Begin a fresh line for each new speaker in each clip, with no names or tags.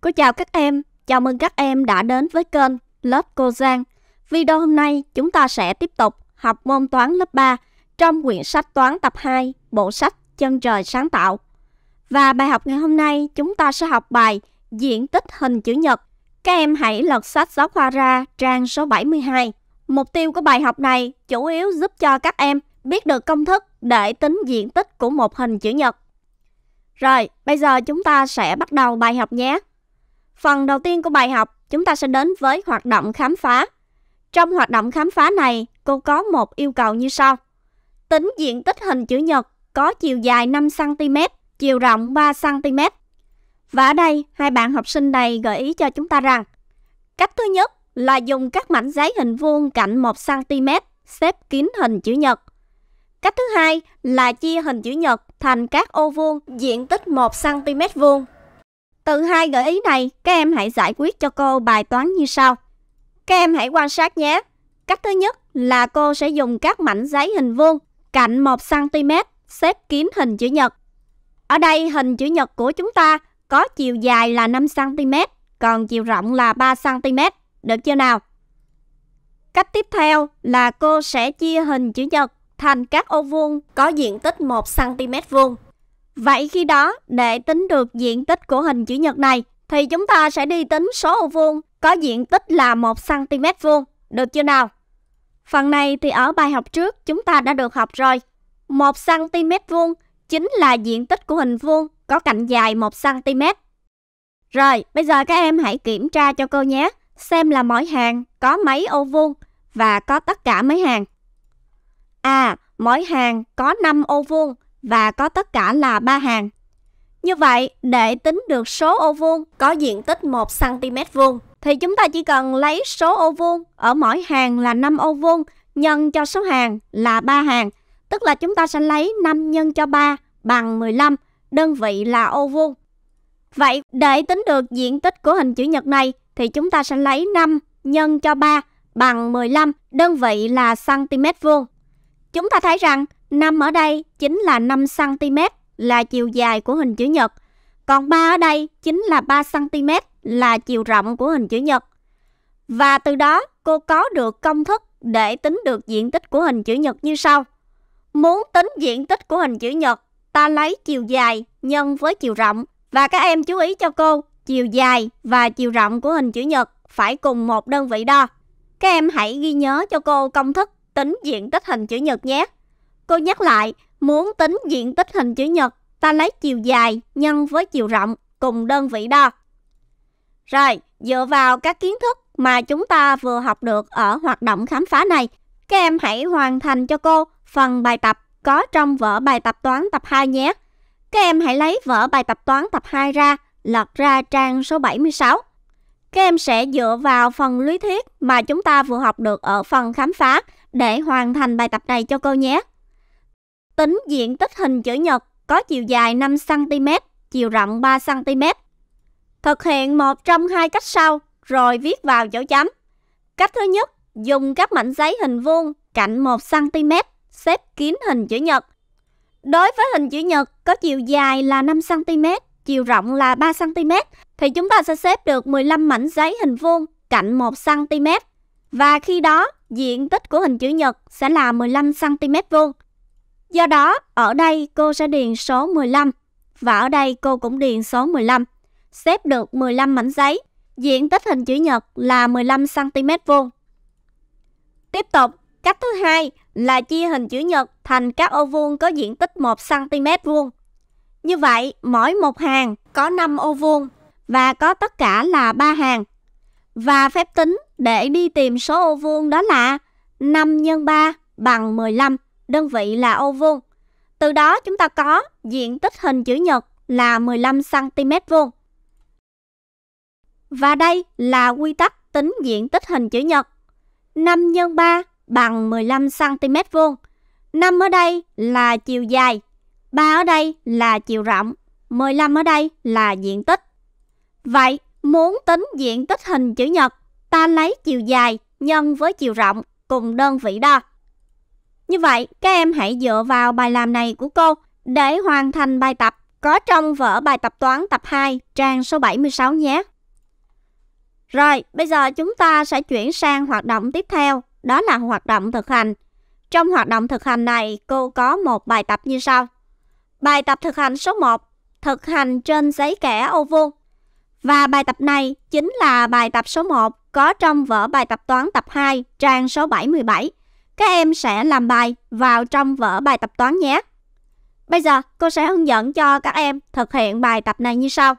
Cô chào các em, chào mừng các em đã đến với kênh Lớp Cô Giang. Video hôm nay chúng ta sẽ tiếp tục học môn toán lớp 3 trong quyển sách toán tập 2, bộ sách Chân trời sáng tạo. Và bài học ngày hôm nay chúng ta sẽ học bài Diện tích hình chữ nhật. Các em hãy lật sách giáo khoa ra trang số 72. Mục tiêu của bài học này chủ yếu giúp cho các em biết được công thức để tính diện tích của một hình chữ nhật. Rồi, bây giờ chúng ta sẽ bắt đầu bài học nhé. Phần đầu tiên của bài học, chúng ta sẽ đến với hoạt động khám phá. Trong hoạt động khám phá này, cô có một yêu cầu như sau. Tính diện tích hình chữ nhật có chiều dài 5cm, chiều rộng 3cm. Và ở đây, hai bạn học sinh này gợi ý cho chúng ta rằng cách thứ nhất là dùng các mảnh giấy hình vuông cạnh 1cm xếp kín hình chữ nhật. Cách thứ hai là chia hình chữ nhật thành các ô vuông diện tích 1cm vuông từ hai gợi ý này, các em hãy giải quyết cho cô bài toán như sau. Các em hãy quan sát nhé. Cách thứ nhất là cô sẽ dùng các mảnh giấy hình vuông cạnh 1cm xếp kín hình chữ nhật. Ở đây hình chữ nhật của chúng ta có chiều dài là 5cm, còn chiều rộng là 3cm. Được chưa nào? Cách tiếp theo là cô sẽ chia hình chữ nhật thành các ô vuông có diện tích 1cm vuông. Vậy khi đó, để tính được diện tích của hình chữ nhật này, thì chúng ta sẽ đi tính số ô vuông có diện tích là 1cm vuông, được chưa nào? Phần này thì ở bài học trước chúng ta đã được học rồi. 1cm vuông chính là diện tích của hình vuông có cạnh dài 1cm. Rồi, bây giờ các em hãy kiểm tra cho cô nhé, xem là mỗi hàng có mấy ô vuông và có tất cả mấy hàng. À, mỗi hàng có 5 ô vuông và có tất cả là 3 hàng. Như vậy, để tính được số ô vuông có diện tích 1 cm vuông thì chúng ta chỉ cần lấy số ô vuông ở mỗi hàng là 5 ô vuông nhân cho số hàng là 3 hàng, tức là chúng ta sẽ lấy 5 nhân cho 3 bằng 15, đơn vị là ô vuông. Vậy để tính được diện tích của hình chữ nhật này thì chúng ta sẽ lấy 5 nhân cho 3 bằng 15, đơn vị là cm vuông. Chúng ta thấy rằng 5 ở đây chính là 5cm là chiều dài của hình chữ nhật. Còn 3 ở đây chính là 3cm là chiều rộng của hình chữ nhật. Và từ đó cô có được công thức để tính được diện tích của hình chữ nhật như sau. Muốn tính diện tích của hình chữ nhật, ta lấy chiều dài nhân với chiều rộng. Và các em chú ý cho cô, chiều dài và chiều rộng của hình chữ nhật phải cùng một đơn vị đo. Các em hãy ghi nhớ cho cô công thức tính diện tích hình chữ nhật nhé. Cô nhắc lại, muốn tính diện tích hình chữ nhật, ta lấy chiều dài nhân với chiều rộng cùng đơn vị đo. Rồi, dựa vào các kiến thức mà chúng ta vừa học được ở hoạt động khám phá này, các em hãy hoàn thành cho cô phần bài tập có trong vở bài tập toán tập 2 nhé. Các em hãy lấy vở bài tập toán tập 2 ra, lật ra trang số 76. Các em sẽ dựa vào phần lý thuyết mà chúng ta vừa học được ở phần khám phá để hoàn thành bài tập này cho cô nhé. Tính diện tích hình chữ nhật có chiều dài 5cm, chiều rộng 3cm. Thực hiện một trong hai cách sau rồi viết vào chỗ chấm. Cách thứ nhất, dùng các mảnh giấy hình vuông cạnh 1cm xếp kín hình chữ nhật. Đối với hình chữ nhật có chiều dài là 5cm, chiều rộng là 3cm thì chúng ta sẽ xếp được 15 mảnh giấy hình vuông cạnh 1cm và khi đó diện tích của hình chữ nhật sẽ là 15cm vuông. Do đó, ở đây cô sẽ điền số 15 và ở đây cô cũng điền số 15. Xếp được 15 mảnh giấy, diện tích hình chữ nhật là 15 cm vuông. Tiếp tục, cách thứ hai là chia hình chữ nhật thành các ô vuông có diện tích 1 cm vuông. Như vậy, mỗi một hàng có 5 ô vuông và có tất cả là 3 hàng. Và phép tính để đi tìm số ô vuông đó là 5 x 3 bằng 15 đơn vị là ô vuông. Từ đó chúng ta có diện tích hình chữ nhật là 15 cm vuông. Và đây là quy tắc tính diện tích hình chữ nhật. 5 x 3 bằng 15 cm vuông. 5 ở đây là chiều dài, 3 ở đây là chiều rộng, 15 ở đây là diện tích. Vậy, muốn tính diện tích hình chữ nhật, ta lấy chiều dài nhân với chiều rộng cùng đơn vị đo. Như vậy, các em hãy dựa vào bài làm này của cô để hoàn thành bài tập có trong vở bài tập toán tập 2 trang số 76 nhé. Rồi, bây giờ chúng ta sẽ chuyển sang hoạt động tiếp theo, đó là hoạt động thực hành. Trong hoạt động thực hành này, cô có một bài tập như sau. Bài tập thực hành số 1, thực hành trên giấy kẻ ô vuông. Và bài tập này chính là bài tập số 1 có trong vở bài tập toán tập 2, trang số 77 các em sẽ làm bài vào trong vở bài tập toán nhé. Bây giờ cô sẽ hướng dẫn cho các em thực hiện bài tập này như sau.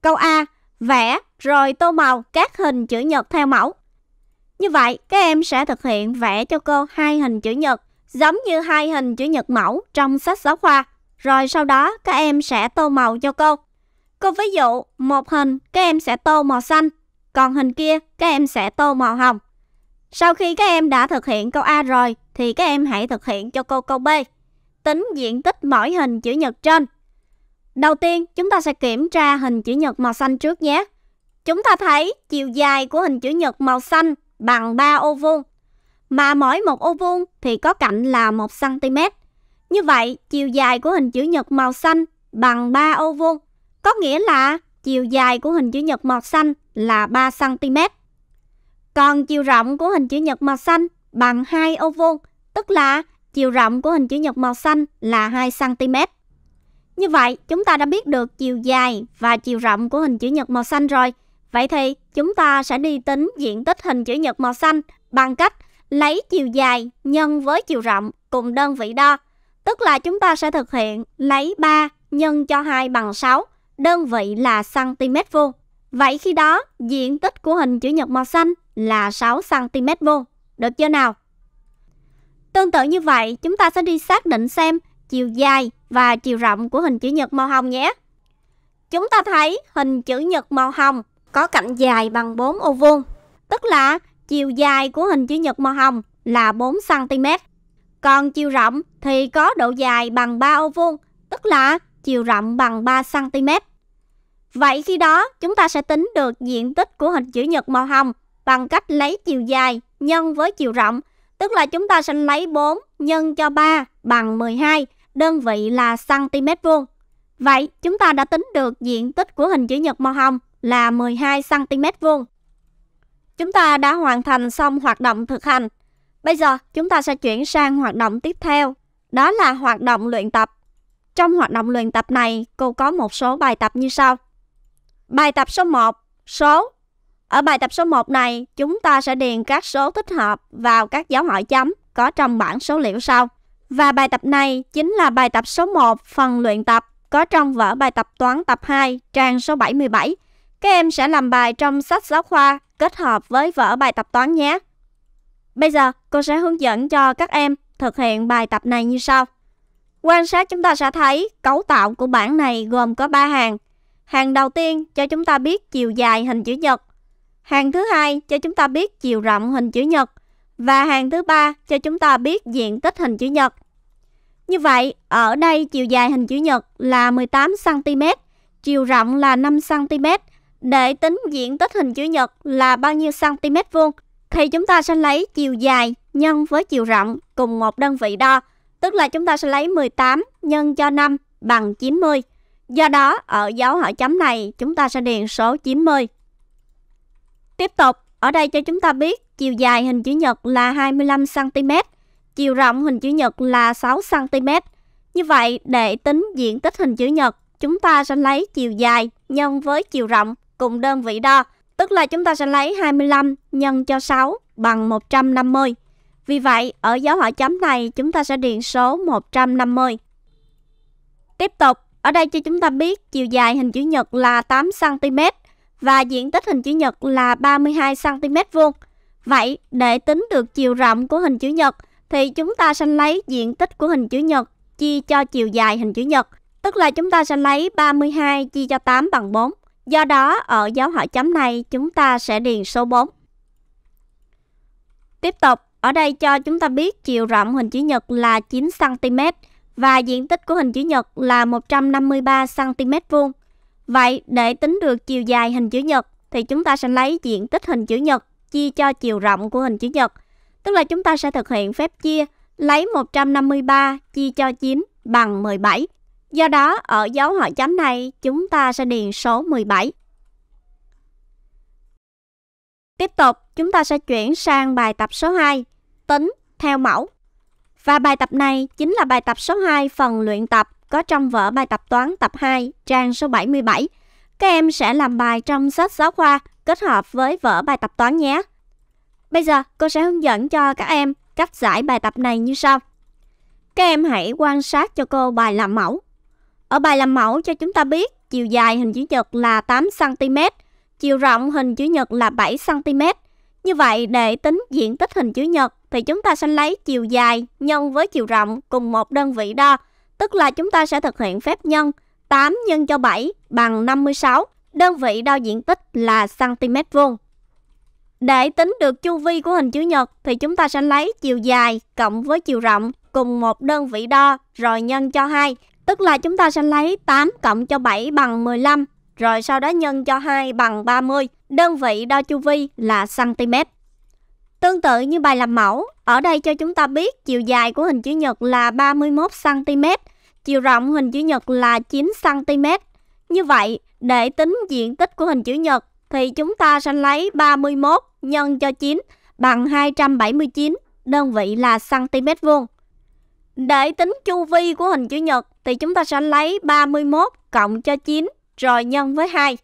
Câu A. Vẽ rồi tô màu các hình chữ nhật theo mẫu. Như vậy, các em sẽ thực hiện vẽ cho cô hai hình chữ nhật giống như hai hình chữ nhật mẫu trong sách giáo khoa. Rồi sau đó các em sẽ tô màu cho cô. Cô ví dụ, một hình các em sẽ tô màu xanh, còn hình kia các em sẽ tô màu hồng. Sau khi các em đã thực hiện câu A rồi thì các em hãy thực hiện cho cô câu B. Tính diện tích mỗi hình chữ nhật trên. Đầu tiên, chúng ta sẽ kiểm tra hình chữ nhật màu xanh trước nhé. Chúng ta thấy chiều dài của hình chữ nhật màu xanh bằng 3 ô vuông, mà mỗi một ô vuông thì có cạnh là 1 cm. Như vậy, chiều dài của hình chữ nhật màu xanh bằng 3 ô vuông, có nghĩa là chiều dài của hình chữ nhật màu xanh là 3 cm. Còn chiều rộng của hình chữ nhật màu xanh bằng 2 ô vuông, tức là chiều rộng của hình chữ nhật màu xanh là 2 cm. Như vậy, chúng ta đã biết được chiều dài và chiều rộng của hình chữ nhật màu xanh rồi. Vậy thì chúng ta sẽ đi tính diện tích hình chữ nhật màu xanh bằng cách lấy chiều dài nhân với chiều rộng cùng đơn vị đo. Tức là chúng ta sẽ thực hiện lấy 3 nhân cho 2 bằng 6, đơn vị là cm vuông. Vậy khi đó, diện tích của hình chữ nhật màu xanh là 6cm vuông. Được chưa nào? Tương tự như vậy, chúng ta sẽ đi xác định xem chiều dài và chiều rộng của hình chữ nhật màu hồng nhé. Chúng ta thấy hình chữ nhật màu hồng có cạnh dài bằng 4 ô vuông, tức là chiều dài của hình chữ nhật màu hồng là 4cm. Còn chiều rộng thì có độ dài bằng 3 ô vuông, tức là chiều rộng bằng 3cm. Vậy khi đó chúng ta sẽ tính được diện tích của hình chữ nhật màu hồng bằng cách lấy chiều dài nhân với chiều rộng, tức là chúng ta sẽ lấy 4 nhân cho 3 bằng 12, đơn vị là cm vuông. Vậy, chúng ta đã tính được diện tích của hình chữ nhật màu hồng là 12 cm vuông. Chúng ta đã hoàn thành xong hoạt động thực hành. Bây giờ, chúng ta sẽ chuyển sang hoạt động tiếp theo, đó là hoạt động luyện tập. Trong hoạt động luyện tập này, cô có một số bài tập như sau. Bài tập số 1, số ở bài tập số 1 này, chúng ta sẽ điền các số thích hợp vào các dấu hỏi chấm có trong bảng số liệu sau. Và bài tập này chính là bài tập số 1 phần luyện tập có trong vở bài tập toán tập 2 trang số 77. Các em sẽ làm bài trong sách giáo khoa kết hợp với vở bài tập toán nhé. Bây giờ, cô sẽ hướng dẫn cho các em thực hiện bài tập này như sau. Quan sát chúng ta sẽ thấy cấu tạo của bảng này gồm có 3 hàng. Hàng đầu tiên cho chúng ta biết chiều dài hình chữ nhật Hàng thứ hai cho chúng ta biết chiều rộng hình chữ nhật và hàng thứ ba cho chúng ta biết diện tích hình chữ nhật. Như vậy, ở đây chiều dài hình chữ nhật là 18 cm, chiều rộng là 5 cm. Để tính diện tích hình chữ nhật là bao nhiêu cm vuông thì chúng ta sẽ lấy chiều dài nhân với chiều rộng cùng một đơn vị đo, tức là chúng ta sẽ lấy 18 nhân cho 5 bằng 90. Do đó, ở dấu hỏi chấm này, chúng ta sẽ điền số 90. Tiếp tục, ở đây cho chúng ta biết chiều dài hình chữ nhật là 25cm, chiều rộng hình chữ nhật là 6cm. Như vậy, để tính diện tích hình chữ nhật, chúng ta sẽ lấy chiều dài nhân với chiều rộng cùng đơn vị đo, tức là chúng ta sẽ lấy 25 nhân cho 6 bằng 150. Vì vậy, ở dấu hỏi chấm này chúng ta sẽ điền số 150. Tiếp tục, ở đây cho chúng ta biết chiều dài hình chữ nhật là 8cm, và diện tích hình chữ nhật là 32 cm vuông. Vậy, để tính được chiều rộng của hình chữ nhật thì chúng ta sẽ lấy diện tích của hình chữ nhật chia cho chiều dài hình chữ nhật, tức là chúng ta sẽ lấy 32 chia cho 8 bằng 4. Do đó, ở dấu hỏi chấm này chúng ta sẽ điền số 4. Tiếp tục, ở đây cho chúng ta biết chiều rộng hình chữ nhật là 9 cm và diện tích của hình chữ nhật là 153 cm vuông. Vậy để tính được chiều dài hình chữ nhật thì chúng ta sẽ lấy diện tích hình chữ nhật chia cho chiều rộng của hình chữ nhật. Tức là chúng ta sẽ thực hiện phép chia lấy 153 chia cho 9 bằng 17. Do đó ở dấu hỏi chấm này chúng ta sẽ điền số 17. Tiếp tục chúng ta sẽ chuyển sang bài tập số 2 tính theo mẫu. Và bài tập này chính là bài tập số 2 phần luyện tập có trong vở bài tập toán tập 2 trang số 77. Các em sẽ làm bài trong sách giáo khoa kết hợp với vở bài tập toán nhé. Bây giờ cô sẽ hướng dẫn cho các em cách giải bài tập này như sau. Các em hãy quan sát cho cô bài làm mẫu. Ở bài làm mẫu cho chúng ta biết chiều dài hình chữ nhật là 8cm, chiều rộng hình chữ nhật là 7cm. Như vậy, để tính diện tích hình chữ nhật thì chúng ta sẽ lấy chiều dài nhân với chiều rộng cùng một đơn vị đo tức là chúng ta sẽ thực hiện phép nhân 8 nhân cho 7 bằng 56, đơn vị đo diện tích là cm vuông. Để tính được chu vi của hình chữ nhật thì chúng ta sẽ lấy chiều dài cộng với chiều rộng cùng một đơn vị đo rồi nhân cho 2, tức là chúng ta sẽ lấy 8 cộng cho 7 bằng 15, rồi sau đó nhân cho 2 bằng 30, đơn vị đo chu vi là cm. Tương tự như bài làm mẫu, ở đây cho chúng ta biết chiều dài của hình chữ nhật là 31cm, chiều rộng hình chữ nhật là 9cm. Như vậy, để tính diện tích của hình chữ nhật thì chúng ta sẽ lấy 31 nhân cho 9 bằng 279, đơn vị là cm vuông. Để tính chu vi của hình chữ nhật thì chúng ta sẽ lấy 31 cộng cho 9 rồi nhân với 2.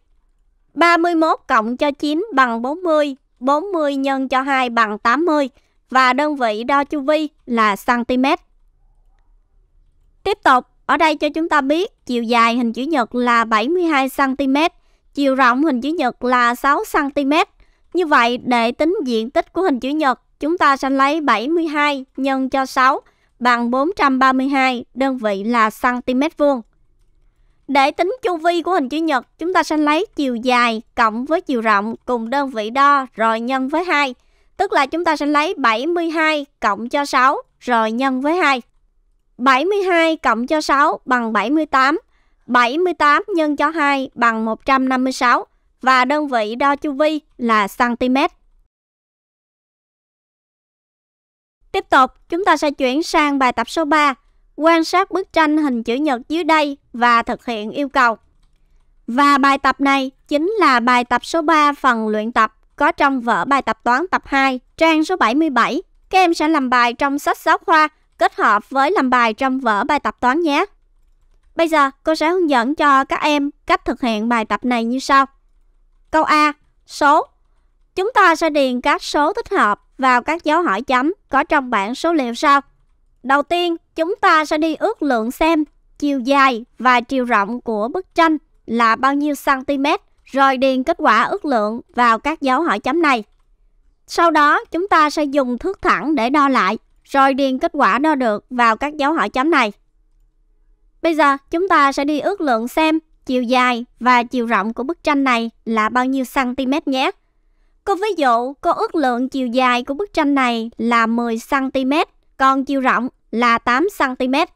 31 cộng cho 9 bằng 40 40 nhân cho 2 bằng 80 và đơn vị đo chu vi là cm. Tiếp tục, ở đây cho chúng ta biết chiều dài hình chữ nhật là 72 cm, chiều rộng hình chữ nhật là 6 cm. Như vậy, để tính diện tích của hình chữ nhật, chúng ta sẽ lấy 72 nhân cho 6 bằng 432, đơn vị là cm vuông. Để tính chu vi của hình chữ nhật, chúng ta sẽ lấy chiều dài cộng với chiều rộng cùng đơn vị đo rồi nhân với 2. Tức là chúng ta sẽ lấy 72 cộng cho 6 rồi nhân với 2. 72 cộng cho 6 bằng 78. 78 nhân cho 2 bằng 156 và đơn vị đo chu vi là cm. Tiếp tục, chúng ta sẽ chuyển sang bài tập số 3 quan sát bức tranh hình chữ nhật dưới đây và thực hiện yêu cầu. Và bài tập này chính là bài tập số 3 phần luyện tập có trong vở bài tập toán tập 2, trang số 77. Các em sẽ làm bài trong sách giáo khoa kết hợp với làm bài trong vở bài tập toán nhé. Bây giờ cô sẽ hướng dẫn cho các em cách thực hiện bài tập này như sau. Câu A. Số. Chúng ta sẽ điền các số thích hợp vào các dấu hỏi chấm có trong bảng số liệu sau. Đầu tiên, chúng ta sẽ đi ước lượng xem chiều dài và chiều rộng của bức tranh là bao nhiêu cm, rồi điền kết quả ước lượng vào các dấu hỏi chấm này. Sau đó, chúng ta sẽ dùng thước thẳng để đo lại, rồi điền kết quả đo được vào các dấu hỏi chấm này. Bây giờ, chúng ta sẽ đi ước lượng xem chiều dài và chiều rộng của bức tranh này là bao nhiêu cm nhé. Cô ví dụ, có ước lượng chiều dài của bức tranh này là 10 cm còn chiều rộng là 8cm.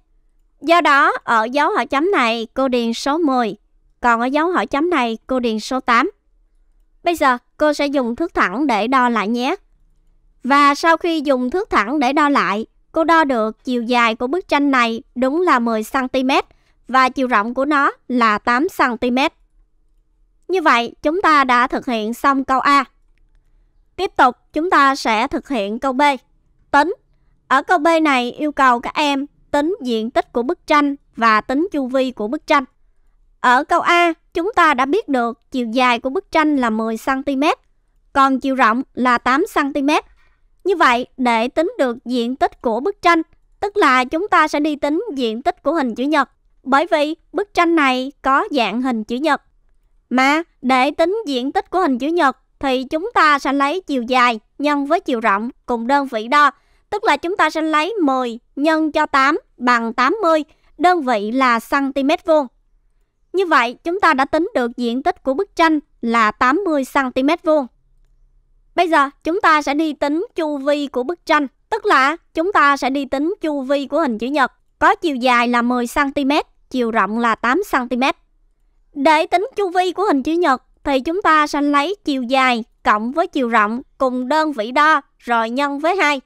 Do đó, ở dấu hỏi chấm này cô điền số 10, còn ở dấu hỏi chấm này cô điền số 8. Bây giờ, cô sẽ dùng thước thẳng để đo lại nhé. Và sau khi dùng thước thẳng để đo lại, cô đo được chiều dài của bức tranh này đúng là 10cm và chiều rộng của nó là 8cm. Như vậy, chúng ta đã thực hiện xong câu A. Tiếp tục, chúng ta sẽ thực hiện câu B. Tính ở câu B này yêu cầu các em tính diện tích của bức tranh và tính chu vi của bức tranh. Ở câu A, chúng ta đã biết được chiều dài của bức tranh là 10cm, còn chiều rộng là 8cm. Như vậy, để tính được diện tích của bức tranh, tức là chúng ta sẽ đi tính diện tích của hình chữ nhật, bởi vì bức tranh này có dạng hình chữ nhật. Mà để tính diện tích của hình chữ nhật thì chúng ta sẽ lấy chiều dài nhân với chiều rộng cùng đơn vị đo tức là chúng ta sẽ lấy 10 nhân cho 8 bằng 80, đơn vị là cm vuông. Như vậy, chúng ta đã tính được diện tích của bức tranh là 80 cm vuông. Bây giờ, chúng ta sẽ đi tính chu vi của bức tranh, tức là chúng ta sẽ đi tính chu vi của hình chữ nhật có chiều dài là 10 cm, chiều rộng là 8 cm. Để tính chu vi của hình chữ nhật thì chúng ta sẽ lấy chiều dài cộng với chiều rộng cùng đơn vị đo rồi nhân với 2.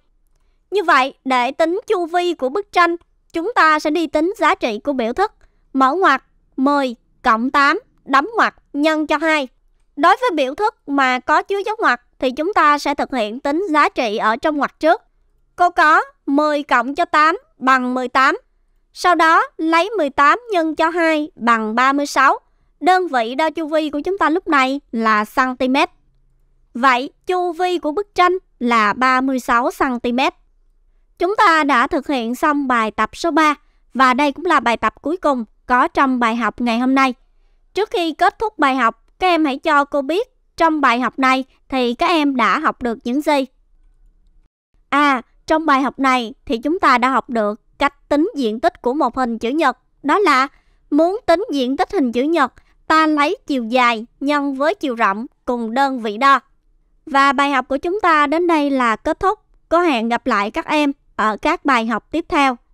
Như vậy, để tính chu vi của bức tranh, chúng ta sẽ đi tính giá trị của biểu thức mở ngoặc 10 cộng 8 đóng ngoặc nhân cho 2. Đối với biểu thức mà có chứa dấu ngoặc thì chúng ta sẽ thực hiện tính giá trị ở trong ngoặc trước. Cô có 10 cộng cho 8 bằng 18. Sau đó lấy 18 nhân cho 2 bằng 36. Đơn vị đo chu vi của chúng ta lúc này là cm. Vậy chu vi của bức tranh là 36 cm. Chúng ta đã thực hiện xong bài tập số 3 và đây cũng là bài tập cuối cùng có trong bài học ngày hôm nay. Trước khi kết thúc bài học, các em hãy cho cô biết trong bài học này thì các em đã học được những gì. À, trong bài học này thì chúng ta đã học được cách tính diện tích của một hình chữ nhật. Đó là muốn tính diện tích hình chữ nhật, ta lấy chiều dài nhân với chiều rộng cùng đơn vị đo. Và bài học của chúng ta đến đây là kết thúc. Có hẹn gặp lại các em ở các bài học tiếp theo.